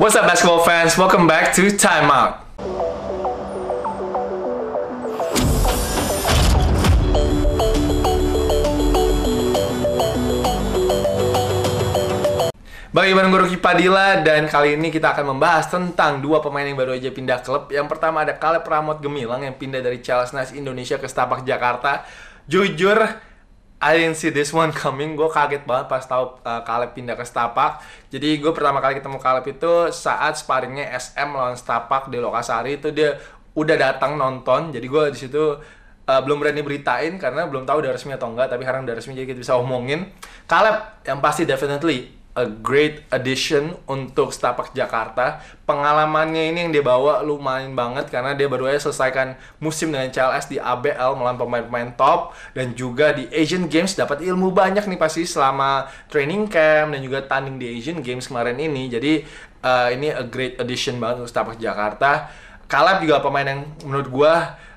What's up basketball fans? Welcome back to Time Out. Bagaimana Guru Padilla dan kali ini kita akan membahas tentang dua pemain yang baru aja pindah klub. Yang pertama ada Caleb Pramod Gemilang yang pindah dari Charles Nas Indonesia ke Stapak Jakarta. Jujur, I didn't see this one coming. Gue kaget banget pas tahu uh, eh, Kaleb pindah ke Stapak. Jadi gue pertama kali ketemu Kaleb itu saat sparringnya SM lawan Stapak di Lokasari itu dia udah datang nonton. Jadi gue di situ uh, belum berani beritain karena belum tahu udah resmi atau enggak. Tapi sekarang udah resmi jadi kita bisa omongin. Kaleb yang pasti definitely a great addition untuk Stapak Jakarta. Pengalamannya ini yang dia bawa lumayan banget karena dia baru aja selesaikan musim dengan CLS di ABL melawan pemain-pemain top dan juga di Asian Games dapat ilmu banyak nih pasti selama training camp dan juga tanding di Asian Games kemarin ini. Jadi uh, ini a great addition banget untuk Stapak Jakarta. Kalap juga pemain yang menurut gua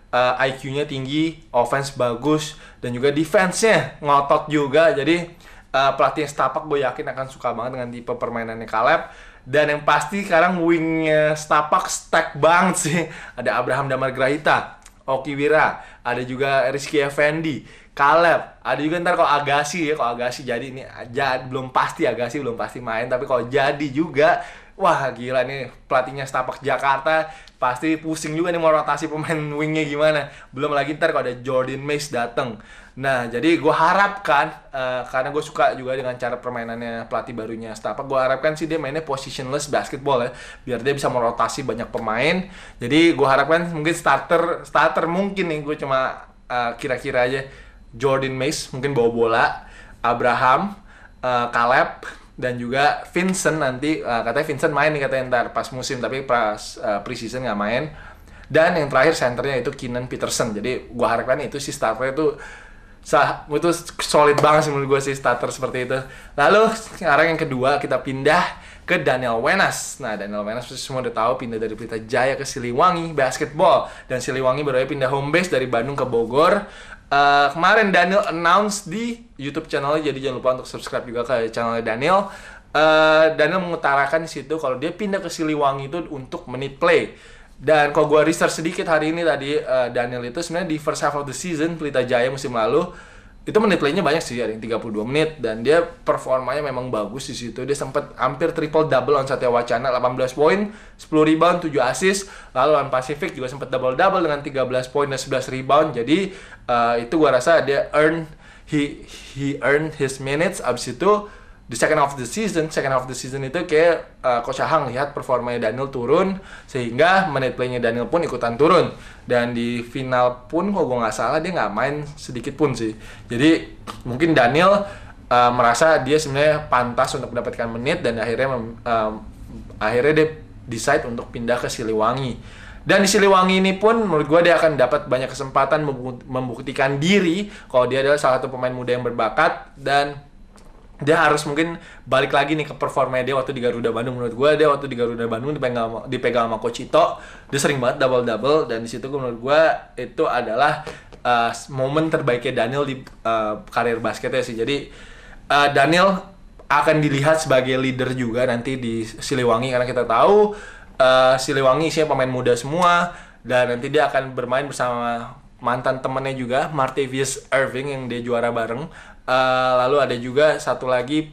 uh, eh, IQ-nya tinggi, offense bagus dan juga defense-nya ngotot juga. Jadi uh, pelatih Stapak gue yakin akan suka banget dengan tipe permainannya Kaleb dan yang pasti sekarang wingnya Stapak stack banget sih ada Abraham Damar Grahita Oki Wira, ada juga Rizky Effendi, Kaleb, ada juga ntar kalau Agassi ya, kalau Agassi jadi ini aja belum pasti Agassi belum pasti main, tapi kalau jadi juga wah gila nih pelatihnya setapak Jakarta pasti pusing juga nih mau rotasi pemain wingnya gimana belum lagi ntar kalau ada Jordan Mace dateng nah jadi gue harapkan uh, karena gue suka juga dengan cara permainannya pelatih barunya setapak gue harapkan sih dia mainnya positionless basketball ya biar dia bisa merotasi banyak pemain jadi gue harapkan mungkin starter starter mungkin nih gue cuma uh, kira-kira aja Jordan Mace mungkin bawa bola Abraham uh, Caleb dan juga Vincent nanti uh, katanya Vincent main nih katanya ntar pas musim tapi pas uh, preseason nggak main dan yang terakhir centernya itu Keenan Peterson jadi gua harapkan itu si starter itu sah itu solid banget sih menurut gue sih starter seperti itu lalu sekarang yang kedua kita pindah ke Daniel Wenas nah Daniel Wenas pasti semua udah tahu pindah dari Pelita Jaya ke Siliwangi basketball dan Siliwangi berarti pindah home base dari Bandung ke Bogor Eh, kemarin Daniel announce di YouTube channel jadi jangan lupa untuk subscribe juga ke channel Daniel. Uh, Daniel mengutarakan di situ kalau dia pindah ke Siliwangi itu untuk menit play. Dan kalau gue research sedikit hari ini tadi uh, Daniel itu sebenarnya di first half of the season Pelita Jaya musim lalu itu menit playnya banyak sih ada yang 32 menit dan dia performanya memang bagus di situ dia sempat hampir triple double on Satya Wacana 18 poin 10 rebound 7 assist lalu on Pacific juga sempat double double dengan 13 poin dan 11 rebound jadi uh, itu gua rasa dia earn he he earned his minutes abis itu di second half of the season, second half of the season itu kayak uh, Coach Ahang lihat performanya Daniel turun sehingga menit playnya Daniel pun ikutan turun dan di final pun kalau gue nggak salah dia nggak main sedikit pun sih jadi mungkin Daniel uh, merasa dia sebenarnya pantas untuk mendapatkan menit dan akhirnya uh, akhirnya dia decide untuk pindah ke Siliwangi dan di Siliwangi ini pun menurut gue dia akan dapat banyak kesempatan membuktikan diri kalau dia adalah salah satu pemain muda yang berbakat dan dia harus mungkin balik lagi nih ke performanya dia waktu di Garuda Bandung menurut gue dia waktu di Garuda Bandung dipegang dipegang sama Coach Ito dia sering banget double double dan di situ menurut gue itu adalah uh, momen terbaiknya Daniel di uh, karir basketnya sih jadi uh, Daniel akan dilihat sebagai leader juga nanti di Siliwangi karena kita tahu uh, Siliwangi isinya pemain muda semua dan nanti dia akan bermain bersama mantan temennya juga Martavius Irving yang dia juara bareng uh, lalu ada juga satu lagi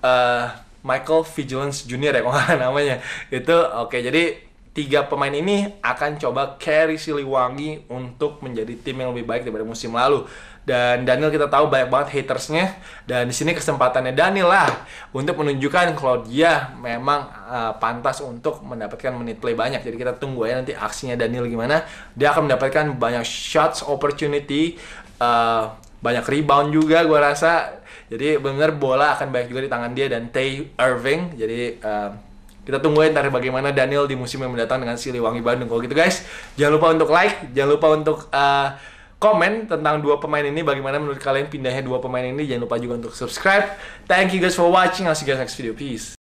uh, Michael Vigilance Junior ya kok namanya itu oke okay, jadi tiga pemain ini akan coba carry Siliwangi untuk menjadi tim yang lebih baik daripada musim lalu. Dan Daniel kita tahu banyak banget hatersnya dan di sini kesempatannya Daniel lah untuk menunjukkan kalau dia memang uh, pantas untuk mendapatkan menit play banyak. Jadi kita tunggu aja nanti aksinya Daniel gimana. Dia akan mendapatkan banyak shots opportunity uh, banyak rebound juga gue rasa. Jadi benar bola akan banyak juga di tangan dia dan Tay Irving. Jadi uh, kita tungguin ntar bagaimana Daniel di musim yang mendatang dengan Siliwangi Bandung. Kalau gitu guys, jangan lupa untuk like, jangan lupa untuk uh, komen tentang dua pemain ini. Bagaimana menurut kalian pindahnya dua pemain ini? Jangan lupa juga untuk subscribe. Thank you guys for watching. I'll see you guys next video. Peace.